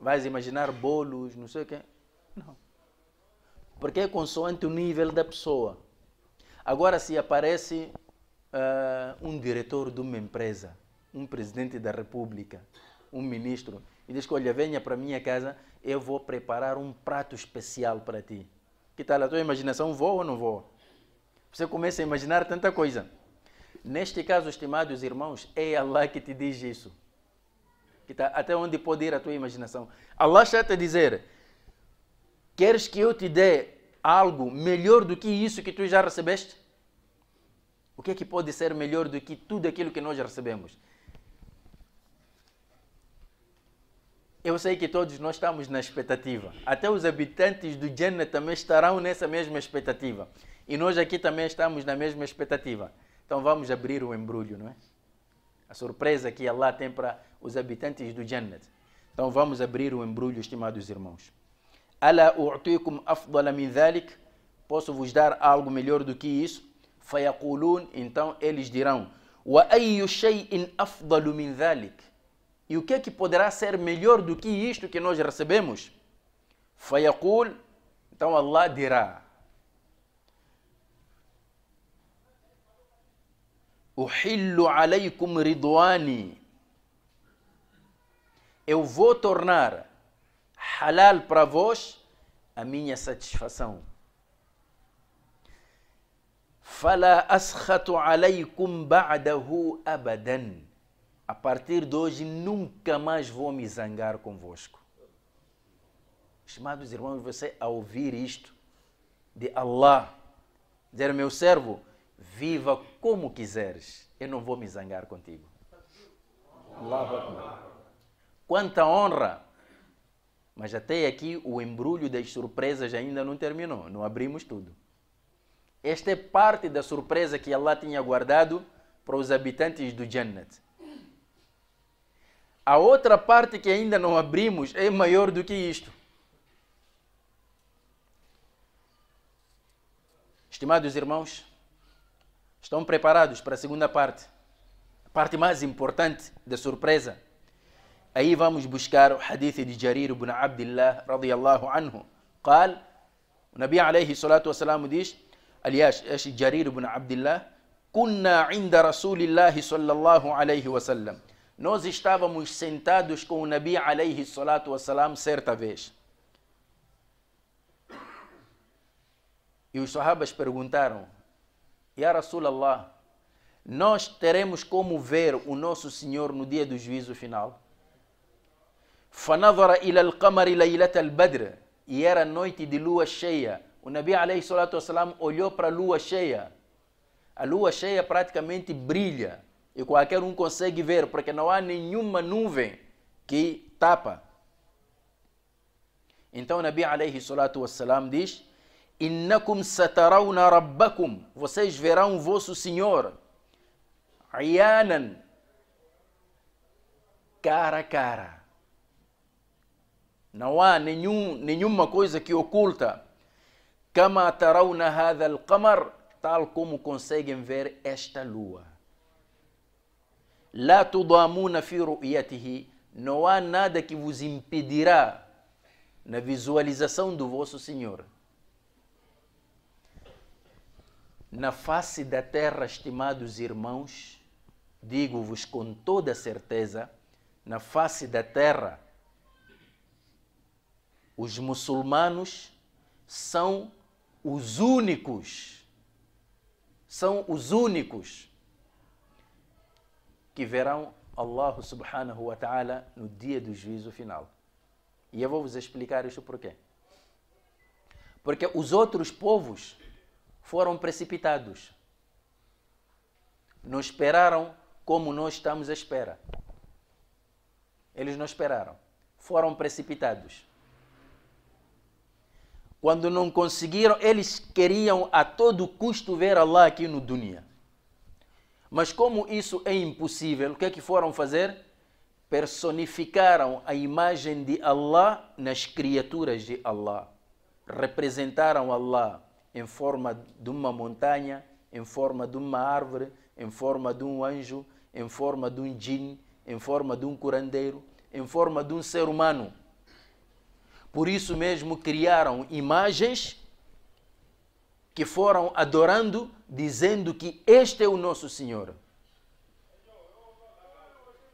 Speaker 1: Vais imaginar bolos, não sei o quê? Não. Porque é consoante o nível da pessoa. Agora, se aparece uh, um diretor de uma empresa, um presidente da República, um ministro, e diz: Olha, venha para a minha casa, eu vou preparar um prato especial para ti. Que tal a tua imaginação? Voa ou não voa? Você começa a imaginar tanta coisa. Neste caso, estimados irmãos, é Allah que te diz isso. Que tá até onde pode ir a tua imaginação. Allah está a te dizer: Queres que eu te dê algo melhor do que isso que tu já recebeste? O que é que pode ser melhor do que tudo aquilo que nós já recebemos? Eu sei que todos nós estamos na expectativa. Até os habitantes do Jannah também estarão nessa mesma expectativa. E nós aqui também estamos na mesma expectativa. Então vamos abrir o embrulho, não é? A surpresa que Allah tem para os habitantes do Jannah. Então vamos abrir o embrulho, estimados irmãos. Ala u'tuikum afdala min dhalik. Posso vos dar algo melhor do que isso? Fayaqulun. Então eles dirão. Wa ayyu shay'in afdalu min E o que é que poderá ser melhor do que isto que nós recebemos? Fayaqul. Então Allah dirá. Uhillu alaykum ridwani. Eu vou tornar halal para vós a minha satisfação. Fala askhatu alaykum ba'dahu abadan. A partir de hoje nunca mais vou me zangar convosco. Estimados irmãos, você a ouvir isto de Allah, dizer meu servo, viva como quiseres, eu não vou me zangar contigo. Quanta honra mas até aqui o embrulho das surpresas ainda não terminou, não abrimos tudo. Esta é parte da surpresa que Allah tinha guardado para os habitantes do Jannat. A outra parte que ainda não abrimos é maior do que isto. Estimados irmãos, estão preparados para a segunda parte? A parte mais importante da surpresa Aí vamos buscar o hadith de Jarir ibn Abdullah radiyallahu anhu. قال o Nabi الصلاة salatu ديش diz, aliás, este بن عبد الله "kunna عند رسول الله صلى الله عليه وسلم Nós estávamos sentados com o Nabi alaihi salatu wassalam certa vez. E os sahabas perguntaram, Ya Rasulallah, nós teremos como ver o nosso Senhor no dia do juízo final? فنظر إلى القمر ليلة البدر e era noite de lua cheia. O Nabi alayhi salatu wasalam olhou para a lua cheia. A lua cheia praticamente brilha e qualquer um consegue ver porque não há nenhuma nuvem que tapa. Então o Nabi alayhi salatu wasalam diz: "Innakum satarawna rabbakum", vocês verão vosso Senhor. Ayanan cara a cara não há nenhum, nenhuma coisa que oculta. Kama tarawna hadha al-qamar, tal como conseguem ver esta lua. La tudamuna fi ru'yatihi, não há nada que vos impedirá na visualização do vosso Senhor. Na face da terra, estimados irmãos, digo-vos com toda certeza, na face da terra, os muçulmanos são os únicos, são os únicos que verão Allah subhanahu wa ta'ala no dia do juízo final. E eu vou vos explicar isso porquê. Porque os outros povos foram precipitados. Não esperaram como nós estamos à espera. Eles não esperaram. Foram precipitados. Quando não conseguiram, eles queriam a todo custo ver Allah aqui no dunya. Mas como isso é impossível, o que é que foram fazer? Personificaram a imagem de Allah nas criaturas de Allah. Representaram Allah em forma de uma montanha, em forma de uma árvore, em forma de um anjo, em forma de um jinn, em forma de um curandeiro, em forma de um ser humano. Por isso mesmo criaram imagens que foram adorando, dizendo que este é o nosso Senhor.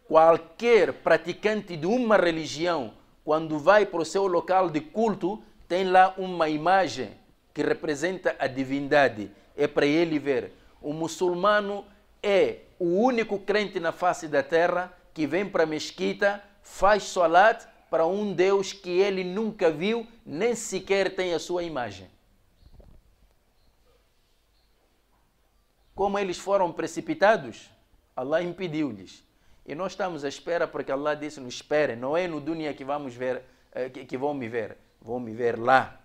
Speaker 1: Qualquer praticante de uma religião, quando vai para o seu local de culto, tem lá uma imagem que representa a divindade. É para ele ver. O muçulmano é o único crente na face da terra que vem para a mesquita, faz salat para um Deus que ele nunca viu, nem sequer tem a sua imagem. Como eles foram precipitados, Allah impediu-lhes. E nós estamos à espera porque Allah disse: "Nos esperem, não é no dunya que vamos ver eh, que vão me ver, vão me ver lá."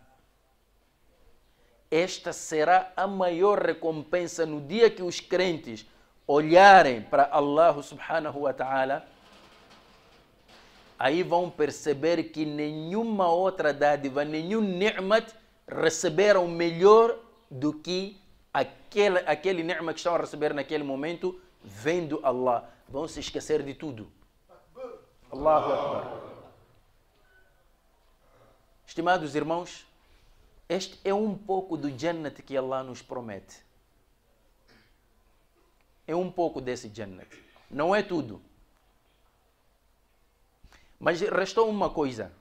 Speaker 1: Esta será a maior recompensa no dia que os crentes olharem para Allah subhanahu wa ta'ala aí vão perceber que nenhuma outra dádiva, nenhum ni'mat receberam melhor do que aquele, aquele ni'mat que estão a receber naquele momento, vendo Allah. Vão se esquecer de tudo. Allahu Akbar. Estimados irmãos, este é um pouco do Jannat que Allah nos promete. É um pouco desse Jannat. Não é tudo. Mas restou uma coisa.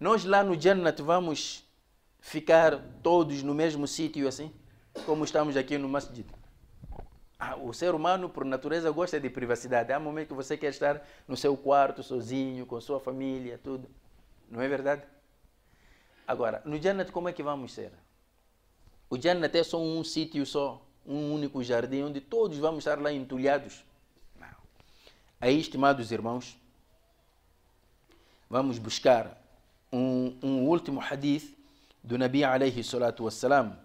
Speaker 1: Nós lá no Jannat vamos ficar todos no mesmo sítio assim, como estamos aqui no Masjid. Ah, o ser humano, por natureza, gosta de privacidade. Há momentos momento que você quer estar no seu quarto, sozinho, com sua família, tudo. Não é verdade? Agora, no Jannat como é que vamos ser? O Jannat é só um sítio só, um único jardim, onde todos vamos estar lá entulhados. aí estimados irmãos, vamos buscar um, um último hadith do Nabi alayhi salatu wassalam.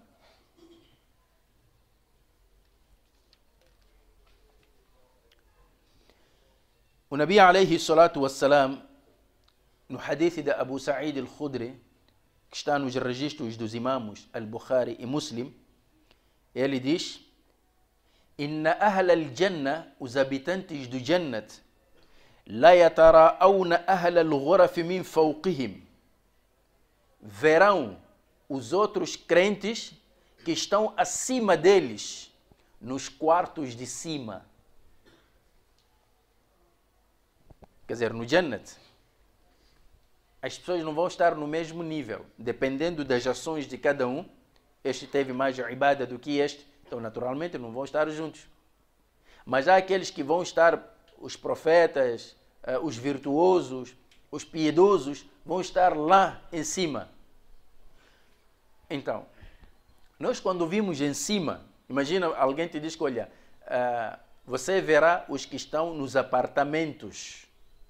Speaker 1: o Nabi alayhi salatu wassalam no hadith de Abu Sa'id al-Khudri, que está nos registros dos imamos al-Bukhari e Muslim, ele diz Inna ahlal jannah, os habitantes do Jannat, la yatara'awna ahlal ghurafi min fawqihim. Verão os outros crentes que estão acima deles, nos quartos de cima. Quer dizer, no Jannat. As pessoas não vão estar no mesmo nível, dependendo das ações de cada um. Este teve mais ibada do que este, então, naturalmente, não vão estar juntos. Mas há aqueles que vão estar, os profetas, eh, os virtuosos, os piedosos, vão estar lá em cima. Então, nós quando vimos em cima, imagina alguém te diz: olha, eh, você verá os que estão nos apartamentos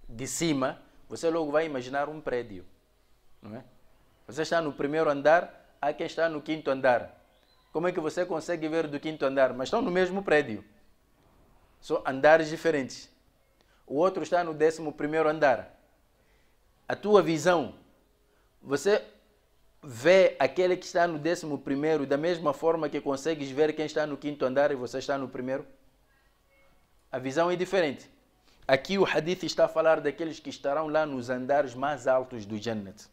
Speaker 1: de cima, você logo vai imaginar um prédio, não é? Você está no primeiro andar, há quem está no quinto andar. Como é que você consegue ver do quinto andar? Mas estão no mesmo prédio. São andares diferentes. O outro está no décimo primeiro andar. A tua visão, você vê aquele que está no décimo primeiro da mesma forma que consegues ver quem está no quinto andar e você está no primeiro? A visão é diferente. Aqui o hadith está a falar daqueles que estarão lá nos andares mais altos do Jannat.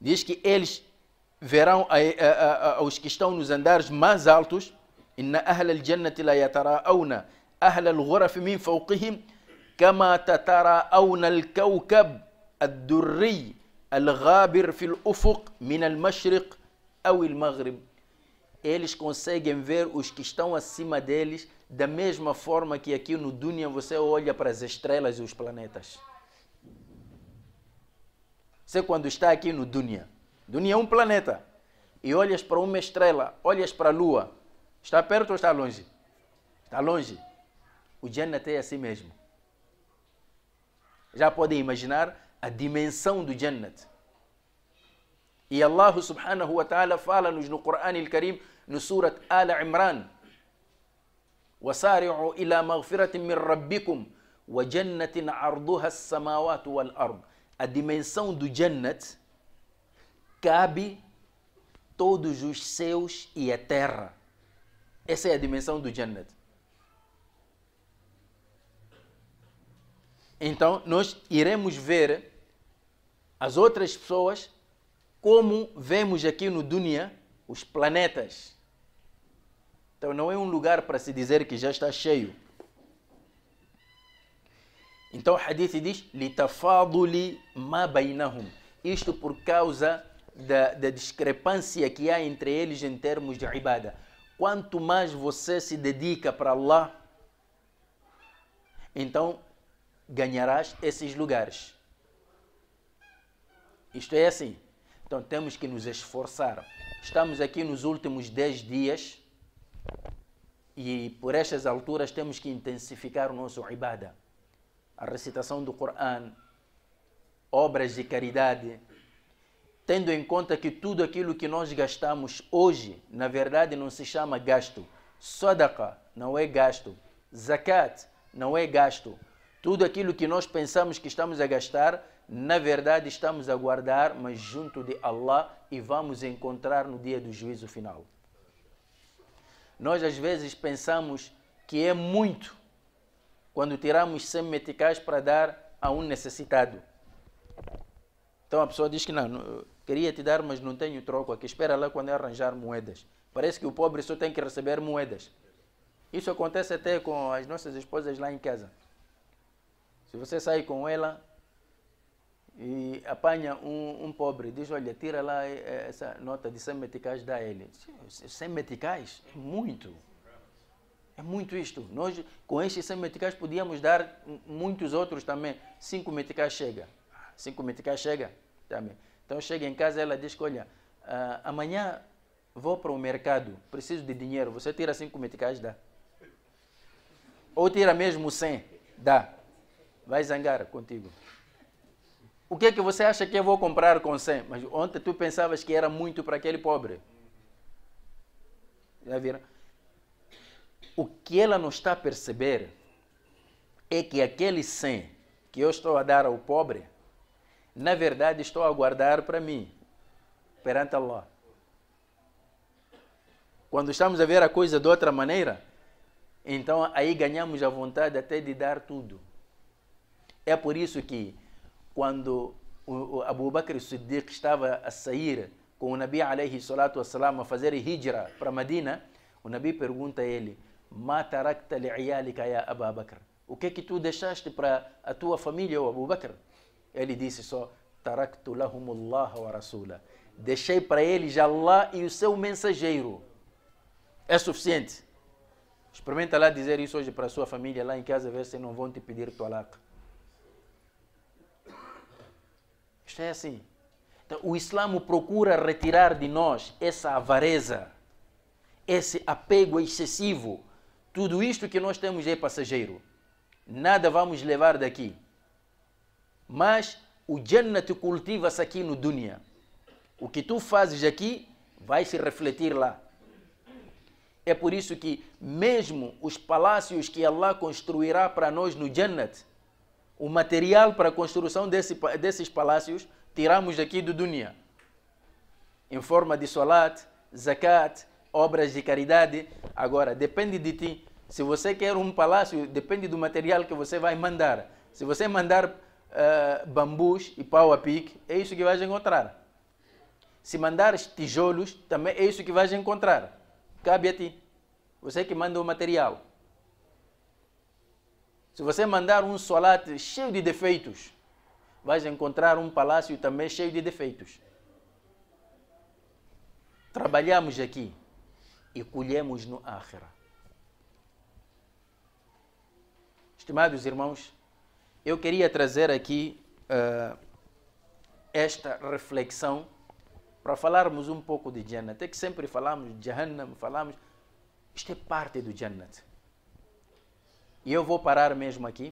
Speaker 1: Diz que eles verão a, a, a, os que estão nos andares mais altos, inna ahl al-jannati la yatara'awna ahl al-ghuraf min fawqihim kama tatara'awna al-kawkab ad-durri al-ghabir fil ufuq min al-mashriq ou al-maghrib. Eles conseguem ver os que estão acima deles da mesma forma que aqui no Dunya você olha para as estrelas e os planetas. Você quando está aqui no Dunya, de nenhum planeta, e olhas para uma estrela, olhas para a lua, está perto ou está longe? Está longe. O Jannat é assim mesmo. Já podem imaginar a dimensão do Jannat. E Allah subhanahu wa ta'ala fala-nos no Coran al-Karim, no Surat Al-Imran, وسارعوا إلى مغفرة من ربكم وجنة عرضها السماوات والأرض. A dimensão do Jannat cabe todos os céus e a é terra. Essa é a dimensão do Jannat. Então, nós iremos ver as outras pessoas como vemos aqui no Dunya os planetas. Então, não é um lugar para se dizer que já está cheio. Então, o hadith diz: ma Isto por causa da, da discrepância que há entre eles em termos de ibada. Quanto mais você se dedica para Allah, então ganharás esses lugares. Isto é assim. Então temos que nos esforçar. Estamos aqui nos últimos 10 dias e por estas alturas temos que intensificar o nosso ibada. A recitação do Coran, obras de caridade, tendo em conta que tudo aquilo que nós gastamos hoje, na verdade, não se chama gasto. Sadaqa não é gasto. Zakat não é gasto. Tudo aquilo que nós pensamos que estamos a gastar, na verdade estamos a guardar, mas junto de Allah e vamos encontrar no dia do juízo final. Nós às vezes pensamos que é muito quando tiramos 100 meticais para dar a um necessitado. Então a pessoa diz que não, Queria te dar, mas não tenho troco aqui. Espera lá quando eu arranjar moedas. Parece que o pobre só tem que receber moedas. Isso acontece até com as nossas esposas lá em casa. Se você sai com ela e apanha um, um pobre, diz, olha, tira lá eh, eh, essa nota de 100 meticais, dá ele. 100 meticais? É muito. É muito isto. Nós, com estes 100 meticais, podíamos dar muitos outros também. 5 meticais chega. 5 meticais chega também. Então chega em casa ela diz: Olha, ah, amanhã vou para o mercado, preciso de dinheiro. Você tira cinco meticais, dá. Ou tira mesmo 100, dá. Vai zangar contigo. O que é que você acha que eu vou comprar com 100? Mas ontem tu pensavas que era muito para aquele pobre. Já viram? O que ela não está a perceber é que aquele 100 que eu estou a dar ao pobre na verdade estou a guardar para mim, perante Allah. Quando estamos a ver a coisa de outra maneira, então aí ganhamos a vontade até de dar tudo. É por isso que quando o Abu Bakr Siddiq estava a sair com o Nabi alayhi salatu wassalam a fazer hijra para Medina, o Nabi pergunta a ele: "Matarakta li'iyalika ya Abu Bakr?" O que é que tu deixaste para a tua família, Abu Bakr? Ele disse só: Taraktu lahumullah wa rasula. Deixei para eles Allah e o seu mensageiro. É suficiente. Experimenta lá dizer isso hoje para a sua família lá em casa, ver se não vão te pedir talaq. Isto é assim. Então, o Islã procura retirar de nós essa avareza, esse apego excessivo. Tudo isto que nós temos é passageiro. Nada vamos levar daqui. Mas o Jannat cultiva-se aqui no Dunya. O que tu fazes aqui vai se refletir lá. É por isso que mesmo os palácios que Allah construirá para nós no Jannat, o material para a construção desse, desses palácios tiramos aqui do dunya. Em forma de salat, zakat, obras de caridade. Agora, depende de ti. Se você quer um palácio, depende do material que você vai mandar. Se você mandar uh, bambus e pau a pique, é isso que vais encontrar. Se mandares tijolos, também é isso que vais encontrar. Cabe a ti. Você que manda o material. Se você mandar um solate cheio de defeitos, vais encontrar um palácio também cheio de defeitos. Trabalhamos aqui e colhemos no Ákhira. Estimados irmãos, eu queria trazer aqui uh, esta reflexão para falarmos um pouco de Jannat. É que sempre falamos de Jahannam, falamos. Isto é parte do Jannat. E eu vou parar mesmo aqui